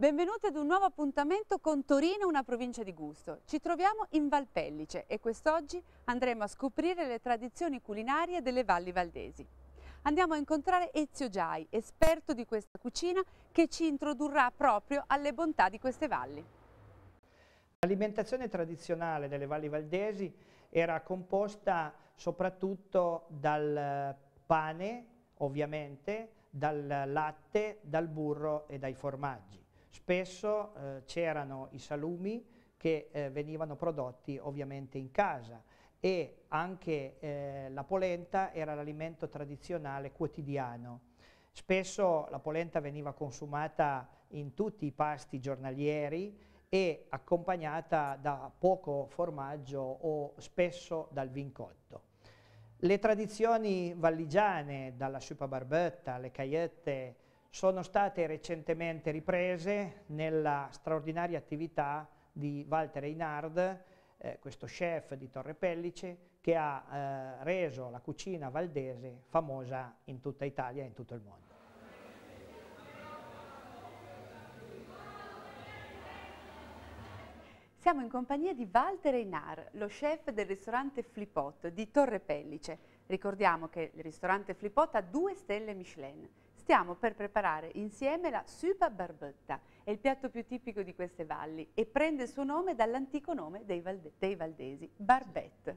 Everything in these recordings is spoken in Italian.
Benvenuti ad un nuovo appuntamento con Torino, una provincia di gusto. Ci troviamo in Valpellice e quest'oggi andremo a scoprire le tradizioni culinarie delle valli valdesi. Andiamo a incontrare Ezio Giai, esperto di questa cucina, che ci introdurrà proprio alle bontà di queste valli. L'alimentazione tradizionale delle valli valdesi era composta soprattutto dal pane, ovviamente, dal latte, dal burro e dai formaggi Spesso eh, c'erano i salumi che eh, venivano prodotti ovviamente in casa e anche eh, la polenta era l'alimento tradizionale quotidiano. Spesso la polenta veniva consumata in tutti i pasti giornalieri e accompagnata da poco formaggio o spesso dal vincotto. Le tradizioni valligiane, dalla sciupa barbetta alle caiette, sono state recentemente riprese nella straordinaria attività di Walter Einard, eh, questo chef di Torre Pellice, che ha eh, reso la cucina valdese famosa in tutta Italia e in tutto il mondo. Siamo in compagnia di Walter Einar, lo chef del ristorante Flipot di Torre Pellice. Ricordiamo che il ristorante Flipot ha due stelle Michelin. Stiamo per preparare insieme la supa barbetta, è il piatto più tipico di queste valli e prende il suo nome dall'antico nome dei, valde dei valdesi, barbette.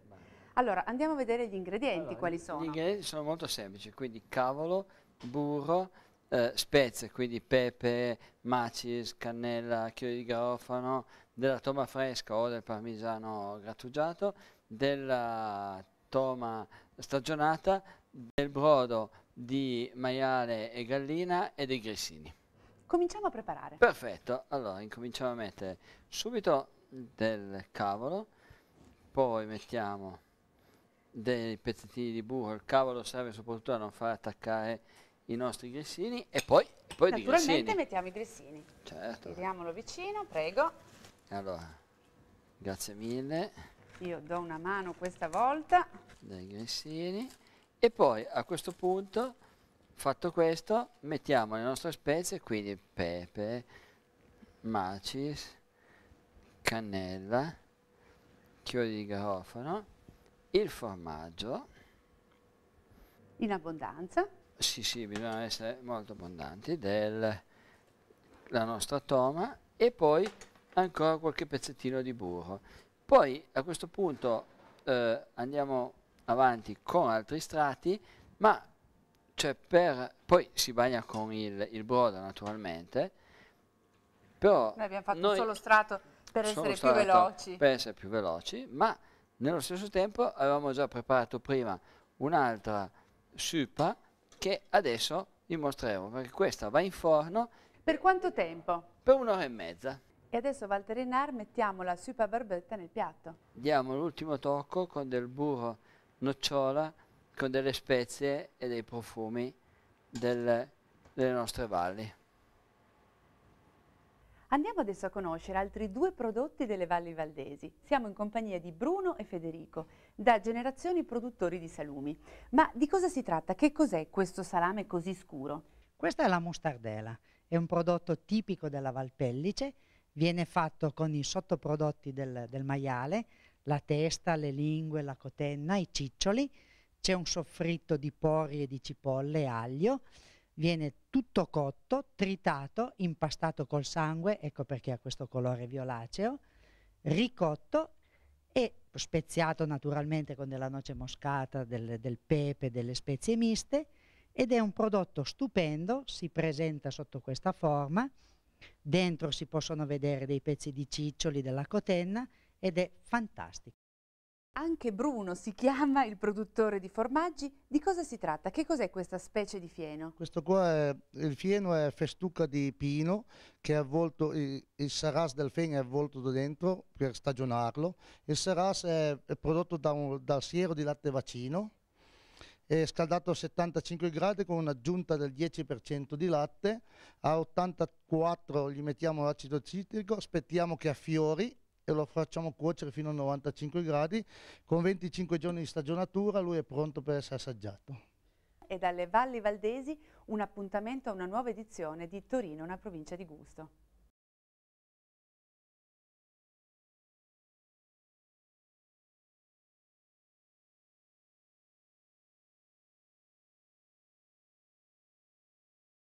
Allora, andiamo a vedere gli ingredienti, allora, quali sono? Gli ingredienti sono molto semplici, quindi cavolo, burro, eh, spezie, quindi pepe, macis, cannella, chiodi di garofano, della toma fresca o del parmigiano grattugiato, della toma stagionata, del brodo di maiale e gallina e dei grissini. Cominciamo a preparare. Perfetto, allora incominciamo a mettere subito del cavolo, poi mettiamo dei pezzettini di burro, il cavolo serve soprattutto a non far attaccare i nostri grissini e poi, e poi Naturalmente mettiamo i grissini. Certo. Tiriamolo vicino, prego. Allora, grazie mille. Io do una mano questa volta. Dei grissini. E poi a questo punto, fatto questo, mettiamo le nostre spezie, quindi pepe, macis, cannella, chiodi di garofano, il formaggio. In abbondanza? Sì, sì, bisogna essere molto abbondanti della nostra toma e poi ancora qualche pezzettino di burro. Poi a questo punto eh, andiamo avanti con altri strati, ma cioè per, poi si bagna con il, il brodo naturalmente, però... Noi abbiamo fatto noi, solo strato per solo essere strato più veloci. Per essere più veloci, ma nello stesso tempo avevamo già preparato prima un'altra supa che adesso vi mostreremo, perché questa va in forno. Per quanto tempo? Per un'ora e mezza. E adesso Valterinar mettiamo la supa barbetta nel piatto. Diamo l'ultimo tocco con del burro nocciola con delle spezie e dei profumi del, delle nostre valli. Andiamo adesso a conoscere altri due prodotti delle valli valdesi. Siamo in compagnia di Bruno e Federico, da generazioni produttori di salumi. Ma di cosa si tratta? Che cos'è questo salame così scuro? Questa è la mostardela, è un prodotto tipico della Valpellice, viene fatto con i sottoprodotti del, del maiale, la testa, le lingue, la cotenna, i ciccioli, c'è un soffritto di pori e di cipolle e aglio, viene tutto cotto, tritato, impastato col sangue, ecco perché ha questo colore violaceo, ricotto e speziato naturalmente con della noce moscata, del, del pepe, delle spezie miste ed è un prodotto stupendo, si presenta sotto questa forma, dentro si possono vedere dei pezzi di ciccioli della cotenna ed è fantastico. Anche Bruno si chiama il produttore di formaggi. Di cosa si tratta? Che cos'è questa specie di fieno? Questo qua è il fieno è festuca di pino che è avvolto, il, il saras del fieno è avvolto dentro per stagionarlo. Il saras è, è prodotto da un, dal siero di latte vaccino, è scaldato a 75 gradi con un'aggiunta del 10% di latte, a 84 gli mettiamo l'acido citrico, aspettiamo che affiori e lo facciamo cuocere fino a 95 gradi. Con 25 giorni di stagionatura lui è pronto per essere assaggiato. E dalle valli valdesi un appuntamento a una nuova edizione di Torino, una provincia di gusto.